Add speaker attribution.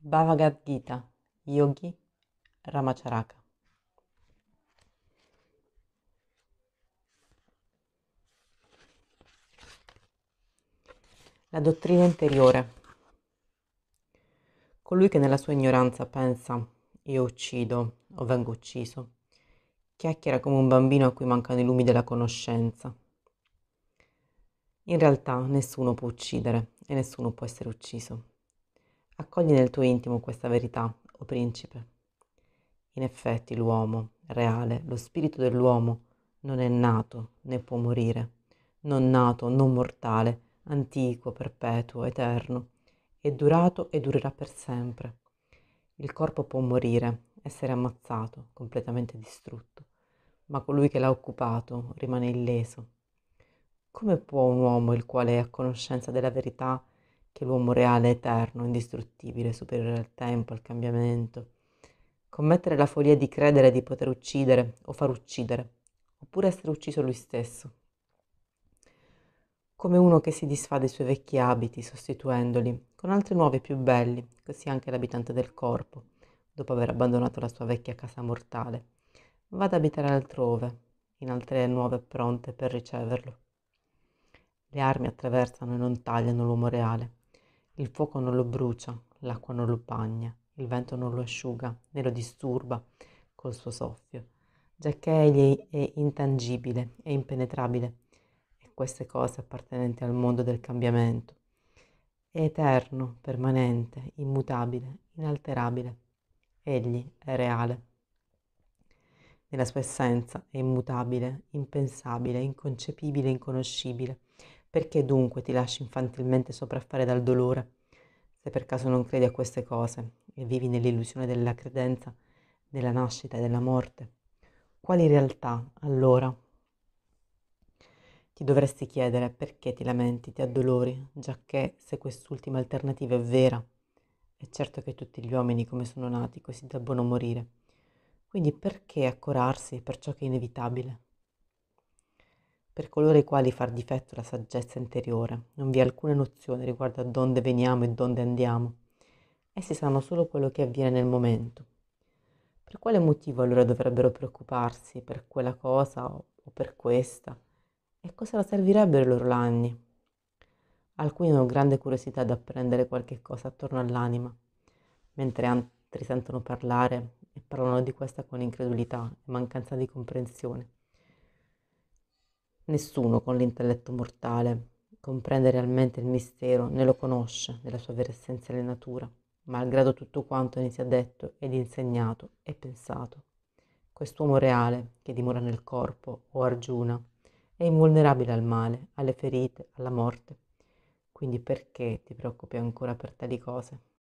Speaker 1: Bhagavad Gita, Yogi, Ramacharaka. La dottrina interiore. Colui che nella sua ignoranza pensa io uccido o vengo ucciso, chiacchiera come un bambino a cui mancano i lumi della conoscenza. In realtà nessuno può uccidere e nessuno può essere ucciso. Accogli nel tuo intimo questa verità, o oh principe. In effetti l'uomo, reale, lo spirito dell'uomo, non è nato né può morire, non nato, non mortale, antico, perpetuo, eterno, è durato e durerà per sempre. Il corpo può morire, essere ammazzato, completamente distrutto, ma colui che l'ha occupato rimane illeso. Come può un uomo, il quale è a conoscenza della verità, che l'uomo reale è eterno, indistruttibile, superiore al tempo, al cambiamento. Commettere la follia di credere di poter uccidere o far uccidere, oppure essere ucciso lui stesso. Come uno che si disfa dei suoi vecchi abiti, sostituendoli con altri nuovi più belli, così anche l'abitante del corpo, dopo aver abbandonato la sua vecchia casa mortale, va ad abitare altrove, in altre nuove pronte per riceverlo. Le armi attraversano e non tagliano l'uomo reale. Il fuoco non lo brucia, l'acqua non lo bagna, il vento non lo asciuga né lo disturba col suo soffio, giacché egli è intangibile e impenetrabile, e queste cose appartenenti al mondo del cambiamento. È eterno, permanente, immutabile, inalterabile. Egli è reale. Nella sua essenza è immutabile, impensabile, inconcepibile, inconoscibile, perché dunque ti lasci infantilmente sopraffare dal dolore? Se per caso non credi a queste cose e vivi nell'illusione della credenza, della nascita e della morte, quali realtà allora? Ti dovresti chiedere perché ti lamenti, ti addolori, giacché se quest'ultima alternativa è vera, è certo che tutti gli uomini come sono nati così debbono morire. Quindi perché accorarsi per ciò che è inevitabile? Per coloro i quali far difetto la saggezza interiore, non vi è alcuna nozione riguardo a donde veniamo e donde andiamo. Essi sanno solo quello che avviene nel momento. Per quale motivo allora dovrebbero preoccuparsi per quella cosa o per questa? E cosa la servirebbero i loro anni? Alcuni hanno grande curiosità di apprendere qualche cosa attorno all'anima, mentre altri sentono parlare e parlano di questa con incredulità e mancanza di comprensione. Nessuno con l'intelletto mortale comprende realmente il mistero né lo conosce nella sua vera essenza essenziale natura, malgrado tutto quanto ne sia detto ed insegnato e pensato. Quest'uomo reale, che dimora nel corpo o Arjuna, è invulnerabile al male, alle ferite, alla morte. Quindi perché ti preoccupi ancora per tali cose?